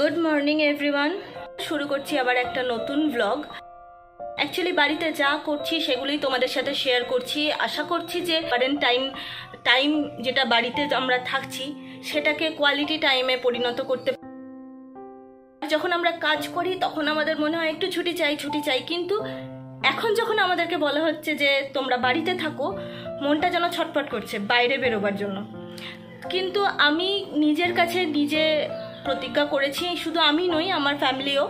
good morning everyone শুরু করছি আবার একটা নতুন ব্লগ অ্যাকচুয়ালি বাড়িতে যা করছি সেগুলি তোমাদের সাথে শেয়ার করছি আশা করছি যে কারেন্ট টাইম টাইম যেটা বাড়িতে আমরা থাকছি সেটাকে কোয়ালিটি টাইমে পরিণত করতে যখন আমরা কাজ করি তখন আমাদের মনে হয় একটু ছুটি চাই ছুটি চাই কিন্তু এখন যখন আমাদেরকে বলা হচ্ছে যে তোমরা বাড়িতে থাকো মনটা যেন ছটফট করছে বাইরে বেরোবার জন্য কিন্তু আমি নিজের কাছে নিজে প্রতিজ্ঞা করেছি শুধু আমি নই আমার ফ্যামিলিও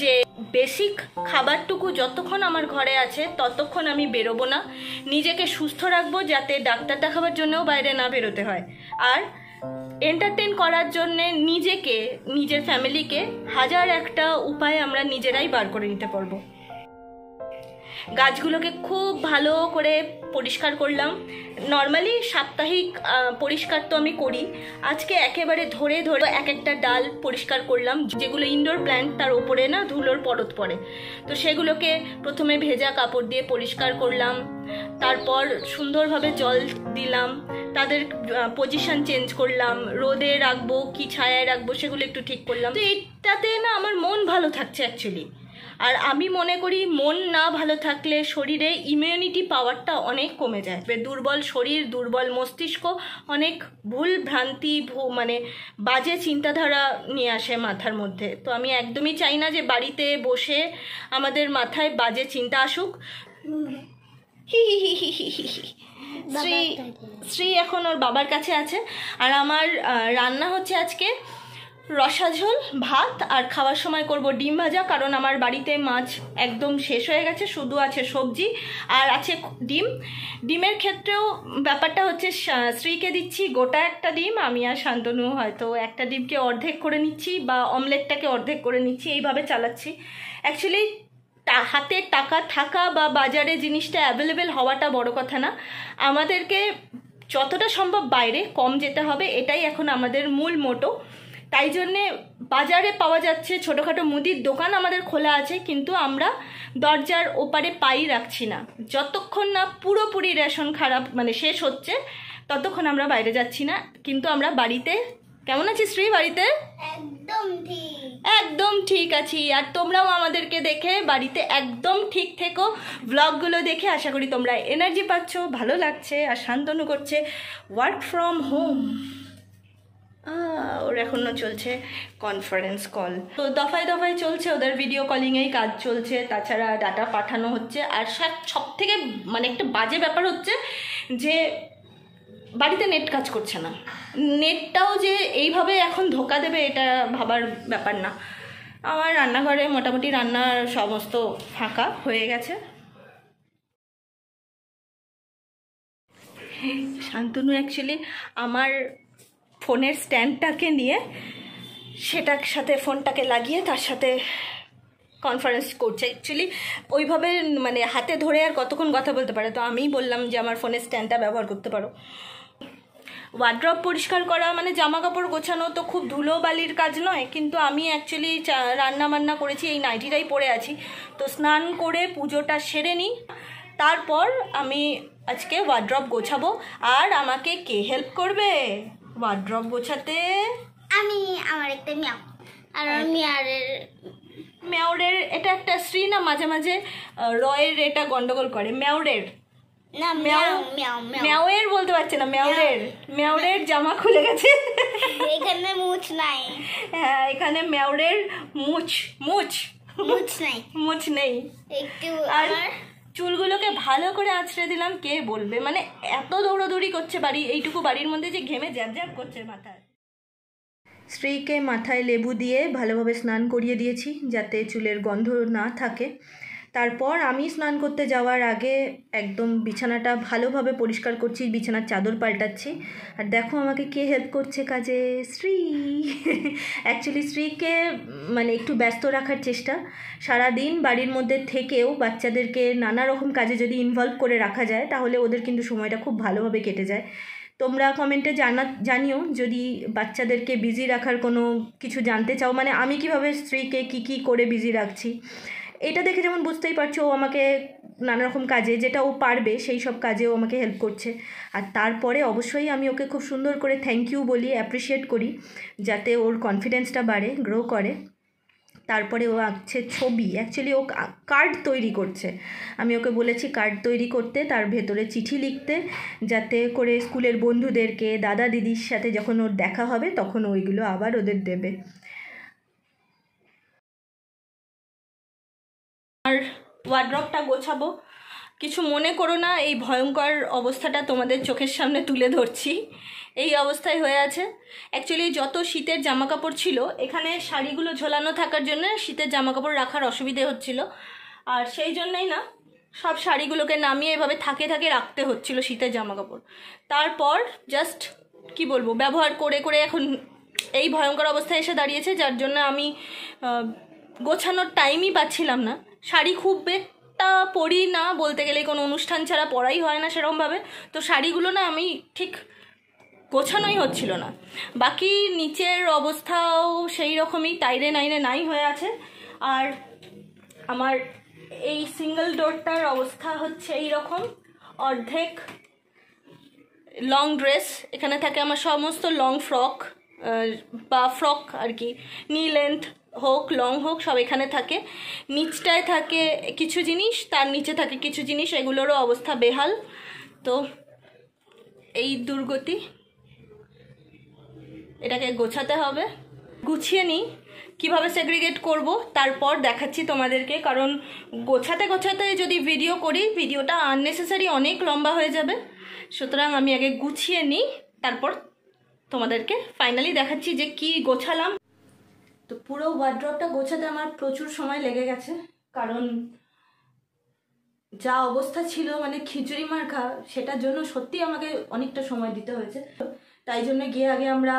যে বেসিক খাবারটুকু যতক্ষণ আমার ঘরে আছে ততক্ষণ আমি বেরোবো না নিজেকে সুস্থ রাখবো যাতে ডাক্তার দেখাবার জন্যও বাইরে না বেরোতে হয় আর এন্টারটেন করার জন্যে নিজেকে নিজের ফ্যামিলিকে হাজার একটা উপায় আমরা নিজেরাই বার করে নিতে পারবো গাছগুলোকে খুব ভালো করে পরিষ্কার করলাম নর্মালি সাপ্তাহিক পরিষ্কার তো আমি করি আজকে একেবারে ধরে ধরে এক একটা ডাল পরিষ্কার করলাম যেগুলো ইনডোর প্ল্যান্ট তার ওপরে না ধুলোর পরত পড়ে তো সেগুলোকে প্রথমে ভেজা কাপড় দিয়ে পরিষ্কার করলাম তারপর সুন্দরভাবে জল দিলাম তাদের পজিশন চেঞ্জ করলাম রোদে রাখবো কি ছায়ায় রাখবো সেগুলো একটু ঠিক করলাম তো এটাতে না আমার মন ভালো থাকছে অ্যাকচুয়ালি আর আমি মনে করি মন না ভালো থাকলে শরীরে ইমিউনিটি পাওয়ারটা অনেক কমে যায় দুর্বল শরীর দুর্বল মস্তিষ্ক অনেক ভুল ভ্রান্তি মানে বাজে চিন্তাধারা নিয়ে আসে মাথার মধ্যে তো আমি একদমই চাই না যে বাড়িতে বসে আমাদের মাথায় বাজে চিন্তা আসুক শ্রী শ্রী এখন ওর বাবার কাছে আছে আর আমার রান্না হচ্ছে আজকে রসাঝোল ভাত আর খাওয়ার সময় করব ডিম ভাজা কারণ আমার বাড়িতে মাছ একদম শেষ হয়ে গেছে শুধু আছে সবজি আর আছে ডিম ডিমের ক্ষেত্রেও ব্যাপারটা হচ্ছে স্ত্রীকে দিচ্ছি গোটা একটা ডিম আমি আর শান্তনু হয়তো একটা ডিমকে অর্ধেক করে নিচ্ছি বা অমলেটটাকে অর্ধেক করে নিচ্ছি এইভাবে চালাচ্ছি অ্যাকচুয়ালি হাতে টাকা থাকা বা বাজারে জিনিসটা অ্যাভেলেবেল হওয়াটা বড় কথা না আমাদেরকে যতটা সম্ভব বাইরে কম যেতে হবে এটাই এখন আমাদের মূল মোটো তাই জন্যে বাজারে পাওয়া যাচ্ছে ছোটোখাটো মুদির দোকান আমাদের খোলা আছে কিন্তু আমরা দরজার ওপারে পাই রাখছি না যতক্ষণ না পুরোপুরি রেশন খারাপ মানে শেষ হচ্ছে ততক্ষণ আমরা বাইরে যাচ্ছি না কিন্তু আমরা বাড়িতে কেমন আছি শ্রী বাড়িতে একদম ঠিক একদম ঠিক আছি আর তোমরাও আমাদেরকে দেখে বাড়িতে একদম ঠিক থেকো ব্লগগুলো দেখে আশা করি তোমরা এনার্জি পাচ্ছ ভালো লাগছে আর শান্তনু করছে ওয়ার্ক ফ্রম হোম ওর এখনও চলছে কনফারেন্স কল তো দফায় দফায় চলছে ওদের ভিডিও কলিংয়েই কাজ চলছে তাছাড়া ডাটা পাঠানো হচ্ছে আর সব সব থেকে মানে একটা বাজে ব্যাপার হচ্ছে যে বাড়িতে নেট কাজ করছে না নেটটাও যে এইভাবে এখন ধোকা দেবে এটা ভাবার ব্যাপার না আমার রান্নাঘরে মোটামুটি রান্নার সমস্ত ফাঁকা হয়ে গেছে শান্তনু অ্যাকচুয়ালি আমার ফোনের স্ট্যান্ডটাকে নিয়ে সেটার সাথে ফোনটাকে লাগিয়ে তার সাথে কনফারেন্স করছে অ্যাকচুয়ালি ওইভাবে মানে হাতে ধরে আর কতক্ষণ কথা বলতে পারে তো আমি বললাম যে আমার ফোনের স্ট্যান্ডটা ব্যবহার করতে পারো ওয়ার্ড্রপ পরিষ্কার করা মানে জামা কাপড় গোছানো তো খুব ধুলো বালির কাজ নয় কিন্তু আমি অ্যাকচুয়ালি রান্না বান্না করেছি এই নাইটিটাই পরে আছি তো স্নান করে পুজোটা সেরে নিই তারপর আমি আজকে ওয়ার্ড্রপ গোছাবো আর আমাকে কে হেল্প করবে ওয়ার্ড্রপ গোছাতে আমি আমার একটা মিয়াও আর মিয়ারের ম্যাওরের এটা একটা শ্রী না মাঝে মাঝে রয়ের এটা গন্ডগোল করে ম্যাওরের না ম্যাও ম্যাও ম্যাওয়ের বলতে পারছে না ম্যাওরের ম্যাওরের জামা খুলে গেছে এখানে মুছ নাই হ্যাঁ এখানে ম্যাওরের মুছ মুছ মুছ নাই মুছ নেই একটু আর চুলগুলোকে ভালো করে আছড়ে দিলাম কে বলবে মানে এত দৌড়াদৌড়ি করছে বাড়ি এইটুকু বাড়ির মধ্যে যে ঘেমে জ্যাপ জ্যাপ করছে মাথায় স্ত্রীকে মাথায় লেবু দিয়ে ভালোভাবে স্নান করিয়ে দিয়েছি যাতে চুলের গন্ধ না থাকে তারপর আমি স্নান করতে যাওয়ার আগে একদম বিছানাটা ভালোভাবে পরিষ্কার করছি বিছানার চাদর পাল্টাচ্ছি আর দেখো আমাকে কে হেল্প করছে কাজে শ্রী অ্যাকচুয়ালি শ্রীকে মানে একটু ব্যস্ত রাখার চেষ্টা সারা দিন বাড়ির মধ্যে থেকেও বাচ্চাদেরকে নানা রকম কাজে যদি ইনভলভ করে রাখা যায় তাহলে ওদের কিন্তু সময়টা খুব ভালোভাবে কেটে যায় তোমরা কমেন্টে জানা জানিও যদি বাচ্চাদেরকে বিজি রাখার কোনো কিছু জানতে চাও মানে আমি কিভাবে স্ত্রীকে কি কি করে বিজি রাখছি এটা দেখে যেমন বুঝতেই পারছো ও আমাকে নানা রকম কাজে যেটা ও পারবে সেই সব কাজে ও আমাকে হেল্প করছে আর তারপরে অবশ্যই আমি ওকে খুব সুন্দর করে থ্যাংক ইউ বলি অ্যাপ্রিসিয়েট করি যাতে ওর কনফিডেন্সটা বাড়ে গ্রো করে তারপরে ও আঁকছে ছবি অ্যাকচুয়ালি ও কার্ড তৈরি করছে আমি ওকে বলেছি কার্ড তৈরি করতে তার ভেতরে চিঠি লিখতে যাতে করে স্কুলের বন্ধুদেরকে দাদা দিদির সাথে যখন ওর দেখা হবে তখন ওইগুলো আবার ওদের দেবে ওয়ার্ড্রপটা গোছাবো কিছু মনে করো না এই ভয়ঙ্কর অবস্থাটা তোমাদের চোখের সামনে তুলে ধরছি এই অবস্থায় হয়ে আছে অ্যাকচুয়ালি যত শীতের জামা কাপড় ছিল এখানে শাড়িগুলো ঝোলানো থাকার জন্য শীতের জামা কাপড় রাখার অসুবিধে হচ্ছিল আর সেই জন্যই না সব শাড়িগুলোকে নামিয়ে এভাবে থাকে থাকে রাখতে হচ্ছিল শীতের জামা কাপড় তারপর জাস্ট কি বলবো ব্যবহার করে করে এখন এই ভয়ঙ্কর অবস্থায় এসে দাঁড়িয়েছে যার জন্য আমি গোছানোর টাইমই পাচ্ছিলাম না শাড়ি খুব একটা পরি না বলতে গেলে কোনো অনুষ্ঠান ছাড়া পরাই হয় না সেরকমভাবে তো শাড়িগুলো না আমি ঠিক গোছানোই হচ্ছিল না বাকি নিচের অবস্থাও সেই রকমই তাইরে নাইরে নাই হয়ে আছে আর আমার এই সিঙ্গল ডোরটার অবস্থা হচ্ছে এই রকম অর্ধেক লং ড্রেস এখানে থাকে আমার সমস্ত লং ফ্রক বা ফ্রক আর কি নি লেন্থ হোক লং হোক সব এখানে থাকে নিচটায় থাকে কিছু জিনিস তার নিচে থাকে কিছু জিনিস এগুলোরও অবস্থা বেহাল তো এই দুর্গতি এটাকে গোছাতে হবে গুছিয়ে নিই কীভাবে সেগ্রিগেট করব তারপর দেখাচ্ছি তোমাদেরকে কারণ গোছাতে গোছাতে যদি ভিডিও করি ভিডিওটা আননেসেসারি অনেক লম্বা হয়ে যাবে সুতরাং আমি আগে গুছিয়ে নিই তারপর তোমাদেরকে ফাইনালি দেখাচ্ছি যে কি গোছালাম তো পুরো ওয়ার্ড্রপটা গোছাতে আমার প্রচুর সময় লেগে গেছে কারণ যা অবস্থা ছিল মানে খিচুড়ি মার্খা সেটার জন্য সত্যি আমাকে অনেকটা সময় দিতে হয়েছে তাই জন্য গিয়ে আগে আমরা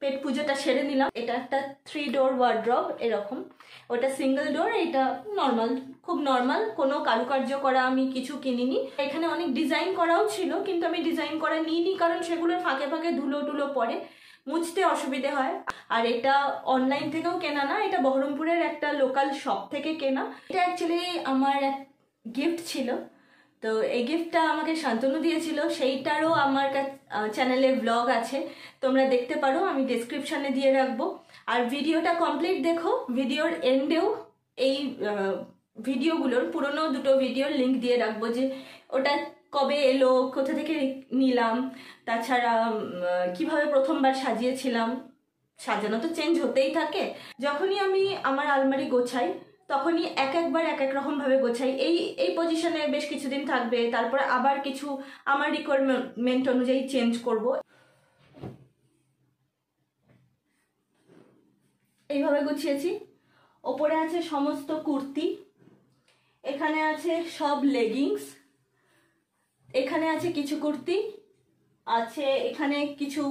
পেট পুজোটা সেরে নিলাম এটা একটা থ্রি ডোর ওয়ার্ড্রপ এরকম ওটা সিঙ্গেল ডোর এটা নর্মাল খুব নর্মাল কোনো কারুকার্য করা আমি কিছু কিনিনি এখানে অনেক ডিজাইন করাও ছিল কিন্তু আমি ডিজাইন করা নিইনি কারণ সেগুলোর ফাঁকে ফাঁকে ধুলো টুলো পড়ে মুছতে অসুবিধে হয় আর এটা অনলাইন থেকেও কেনা না এটা বহরমপুরের একটা লোকাল শপ থেকে কেনা এটা অ্যাকচুয়ালি আমার এক গিফট ছিল তো এই গিফটটা আমাকে শান্তনু দিয়েছিল সেইটারও আমার চ্যানেলে ব্লগ আছে তোমরা দেখতে পারো আমি ডিসক্রিপশানে দিয়ে রাখবো আর ভিডিওটা কমপ্লিট দেখো ভিডিওর এন্ডেও এই ভিডিওগুলোর পুরনো দুটো ভিডিওর লিঙ্ক দিয়ে রাখবো যে ওটা কবে এলো কোথা থেকে নিলাম তাছাড়া কিভাবে প্রথমবার সাজিয়েছিলাম সাজানো তো চেঞ্জ হতেই থাকে যখনই আমি আমার আলমারি গোছাই তখনই এক একবার এক এক রকমভাবে গোছাই এই এই পজিশনে বেশ কিছুদিন থাকবে তারপর আবার কিছু আমার রিকোয়ারমেন্ট অনুযায়ী চেঞ্জ করব এইভাবে গুছিয়েছি ওপরে আছে সমস্ত কুর্তি এখানে আছে সব লেগিংস এখানে আছে কিছু কুর্তি আছে এখানে কিছু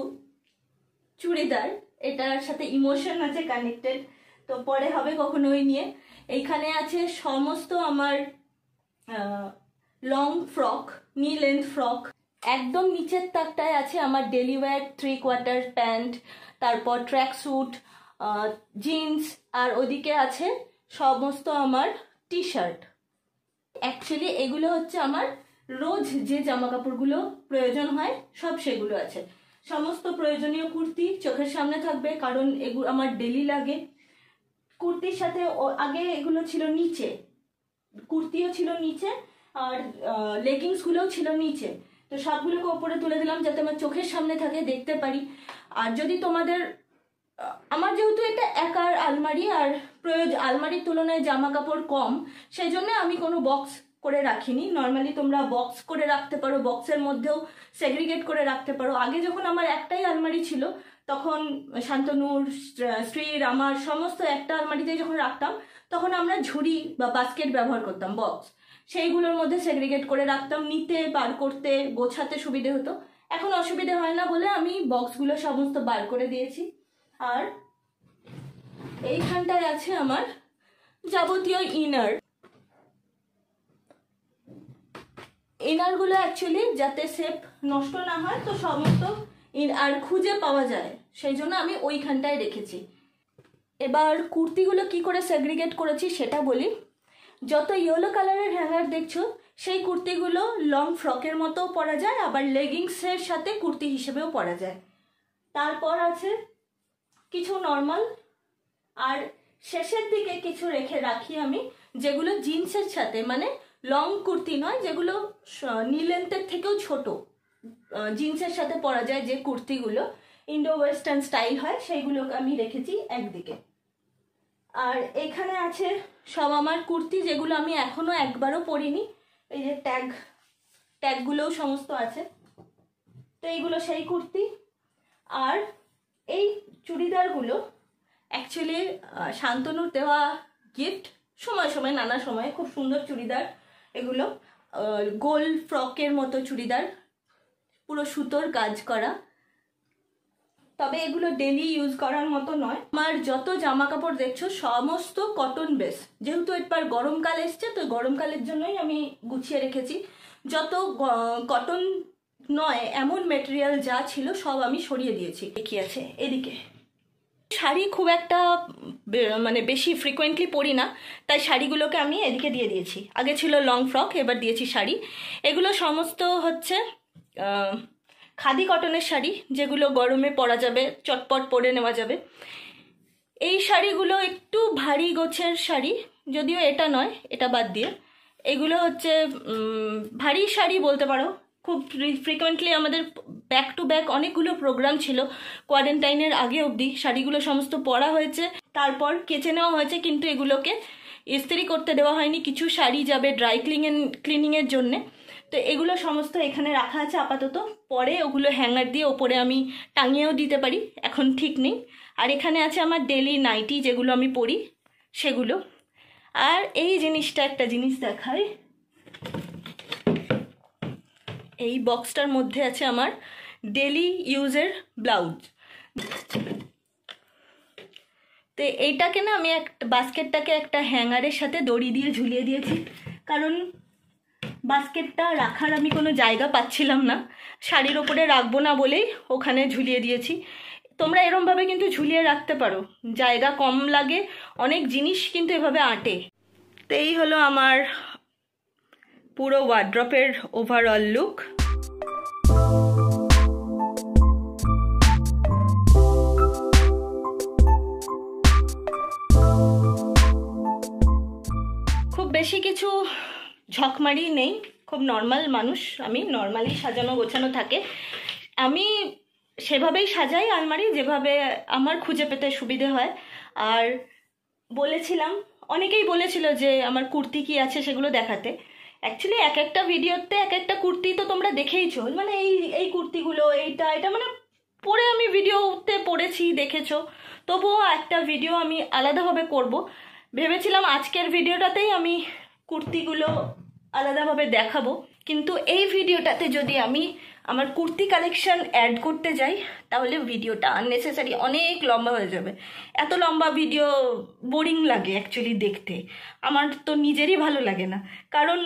চুড়িদার এটার সাথে ইমোশন আছে কানেক্টেড তো পরে হবে কখনো ওই নিয়ে এইখানে আছে সমস্ত আমার long frock knee length frock একদম নিচের তাকটায় আছে আমার daily wear three quarter pant তারপর ট্র্যাক স্যুট জিন্স আর ওদিকে আছে সমস্ত আমার টি শার্ট অ্যাকচুয়ালি এগুলো হচ্ছে আমার রোজ যে জামা কাপড়গুলো প্রয়োজন হয় সব সেগুলো আছে সমস্ত প্রয়োজনীয় কুর্তি চোখের সামনে থাকবে কারণ এগুলো আমার ডেলি লাগে কুর্তির সাথে আগে এগুলো ছিল নিচে কুর্তিও ছিল নিচে আর লেগিংসগুলোও ছিল নিচে তো সবগুলোকে ওপরে তুলে দিলাম যাতে আমার চোখের সামনে থাকে দেখতে পারি আর যদি তোমাদের আমার যেহেতু এটা একার আলমারি আর প্রয়োজন আলমারির তুলনায় জামা কাপড় কম জন্য আমি কোনো বক্স করে রাখিনি নর্মালি তোমরা বক্স করে রাখতে পারো বক্সের মধ্যেও সেগ্রিগেট করে রাখতে পারো আগে যখন আমার একটাই আলমারি ছিল তখন শান্তনুর স্ত্রীর আমার সমস্ত একটা আলমারিতেই যখন রাখতাম তখন আমরা ঝুড়ি বা বাস্কেট ব্যবহার করতাম বক্স সেইগুলোর মধ্যে সেগ্রিগেট করে রাখতাম নিতে বার করতে গোছাতে সুবিধে হতো এখন অসুবিধে হয় না বলে আমি বক্সগুলো সমস্ত বার করে দিয়েছি আর এইখানটায় আছে আমার যাবতীয় ইনার ইনারগুলো অ্যাকচুয়ালি যাতে শেপ নষ্ট না হয় তো সমস্ত আর খুঁজে পাওয়া যায় সেই জন্য আমি ওইখানটায় রেখেছি এবার কুর্তিগুলো কি করে সেগ্রিগেট করেছি সেটা বলি যত ইয়েলো কালারের হ্যাঙ্গার দেখছো সেই কুর্তিগুলো লং ফ্রকের মতোও পরা যায় আবার লেগিংসের সাথে কুর্তি হিসেবেও পরা যায় তারপর আছে কিছু নর্মাল আর শেষের দিকে কিছু রেখে রাখি আমি যেগুলো জিন্সের সাথে মানে লং কুর্তি নয় যেগুলো নিলেন্থের থেকেও ছোট জিন্সের সাথে পরা যায় যে কুর্তিগুলো ইন্ডো ওয়েস্টার্ন স্টাইল হয় সেইগুলোকে আমি রেখেছি একদিকে আর এখানে আছে সব আমার কুর্তি যেগুলো আমি এখনও একবারও পরিনি এই যে ট্যাগ ট্যাগগুলোও সমস্ত আছে তো এইগুলো সেই কুর্তি আর এই চুড়িদারগুলো অ্যাকচুয়ালি শান্তনুর দেওয়া গিফট সময় সময় নানা সময় খুব সুন্দর চুড়িদার এগুলো গোল ফ্রকের মতো চুড়িদার পুরো সুতোর কাজ করা তবে এগুলো ডেলি ইউজ করার মতো নয় আমার যত জামা কাপড় দেখছো সমস্ত কটন বেস যেহেতু একবার গরমকাল এসছে তো গরমকালের জন্যই আমি গুছিয়ে রেখেছি যত কটন নয় এমন মেটেরিয়াল যা ছিল সব আমি সরিয়ে দিয়েছি দেখিয়েছে আছে এদিকে শাড়ি খুব একটা মানে বেশি ফ্রিকোয়েন্টলি পরি না তাই শাড়িগুলোকে আমি এদিকে দিয়ে দিয়েছি আগে ছিল লং ফ্রক এবার দিয়েছি শাড়ি এগুলো সমস্ত হচ্ছে খাদি কটনের শাড়ি যেগুলো গরমে পরা যাবে চটপট পরে নেওয়া যাবে এই শাড়িগুলো একটু ভারী গোছের শাড়ি যদিও এটা নয় এটা বাদ দিয়ে এগুলো হচ্ছে ভারী শাড়ি বলতে পারো খুব ফ্রিকোয়েন্টলি আমাদের ব্যাক টু ব্যাক অনেকগুলো প্রোগ্রাম ছিল কোয়ারেন্টাইনের আগে অবধি শাড়িগুলো সমস্ত পরা হয়েছে তারপর কেচে নেওয়া হয়েছে কিন্তু এগুলোকে ইস্ত্রি করতে দেওয়া হয়নি কিছু শাড়ি যাবে ড্রাই ক্লিনিং ক্লিনিংয়ের জন্যে তো এগুলো সমস্ত এখানে রাখা আছে আপাতত পরে ওগুলো হ্যাঙ্গার দিয়ে ওপরে আমি টাঙিয়েও দিতে পারি এখন ঠিক নেই আর এখানে আছে আমার ডেলি নাইটি যেগুলো আমি পরি সেগুলো আর এই জিনিসটা একটা জিনিস দেখায় এই বক্সটার মধ্যে আছে আমার ডেলি ইউজের ব্লাউজ তো এইটাকে না আমি এক বাস্কেটটাকে একটা হ্যাঙ্গারের সাথে দড়ি দিয়ে ঝুলিয়ে দিয়েছি কারণ বাস্কেটটা রাখার আমি কোনো জায়গা পাচ্ছিলাম না শাড়ির ওপরে রাখবো না বলেই ওখানে ঝুলিয়ে দিয়েছি তোমরা এরমভাবে কিন্তু ঝুলিয়ে রাখতে পারো জায়গা কম লাগে অনেক জিনিস কিন্তু এভাবে আটে তো এই হলো আমার পুরো ওয়ার্ড্রপের ওভারঅল লুক খুব বেশি কিছু ঝকমারি নেই খুব নর্মাল মানুষ আমি নর্মালি সাজানো গোছানো থাকে আমি সেভাবেই সাজাই আলমারি যেভাবে আমার খুঁজে পেতে সুবিধে হয় আর বলেছিলাম অনেকেই বলেছিল যে আমার কুর্তি কি আছে সেগুলো দেখাতে অ্যাকচুয়ালি এক একটা ভিডিওতে এক একটা কুর্তি তো তোমরা দেখেইছ মানে এই এই কুর্তিগুলো এইটা এটা মানে পরে আমি ভিডিওতে পড়েছি দেখেছো তবুও একটা ভিডিও আমি আলাদাভাবে করব ভেবেছিলাম আজকের ভিডিওটাতেই আমি কুর্তিগুলো আলাদাভাবে দেখাবো কিন্তু এই ভিডিওটাতে যদি আমি আমার কুর্তি কালেকশন অ্যাড করতে যাই তাহলে ভিডিওটা আননেসেসারি অনেক লম্বা হয়ে যাবে এত লম্বা ভিডিও বোরিং লাগে অ্যাকচুয়ালি দেখতে আমার তো নিজেরই ভালো লাগে না কারণ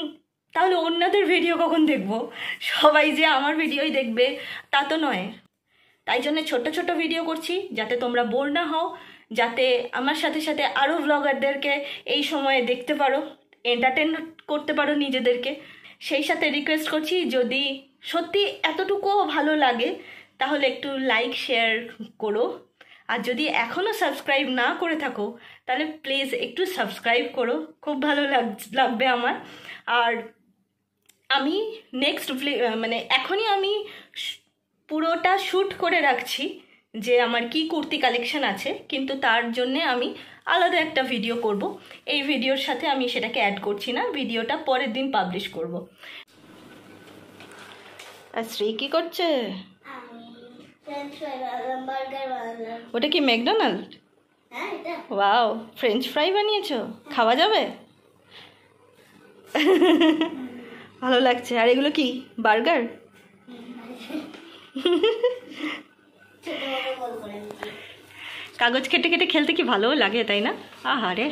তাহলে অন্যদের ভিডিও কখন দেখব সবাই যে আমার ভিডিওই দেখবে তা তো নয় তাই জন্য ছোট ছোট ভিডিও করছি যাতে তোমরা বোর না হও যাতে আমার সাথে সাথে আরও ব্লগারদেরকে এই সময়ে দেখতে পারো এন্টারটেন করতে পারো নিজেদেরকে সেই সাথে রিকোয়েস্ট করছি যদি সত্যি এতটুকুও ভালো লাগে তাহলে একটু লাইক শেয়ার করো আর যদি এখনও সাবস্ক্রাইব না করে থাকো তাহলে প্লিজ একটু সাবস্ক্রাইব করো খুব ভালো লাগবে আমার আর আমি নেক্সট মানে এখনই আমি পুরোটা শ্যুট করে রাখছি যে আমার কি কুর্তি কালেকশন আছে কিন্তু তার জন্যে আমি আলাদা একটা ভিডিও করব এই ভিডিওর সাথে আমি সেটাকে অ্যাড করছি না ভিডিওটা পরের দিন পাবলিশ করব শ্রী কি করছে ওটা কি ম্যাকডোনাল্ড ওয়াও ফ্রেঞ্চ ফ্রাই বানিয়েছো খাওয়া যাবে ভালো লাগছে আর এগুলো কি বার্গার কাগজ কেটে কেটে খেলতে কি ভালো লাগে তাই না আহারে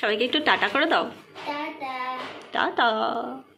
সবাইকে একটু টাটা করে দাও টাটা টাটা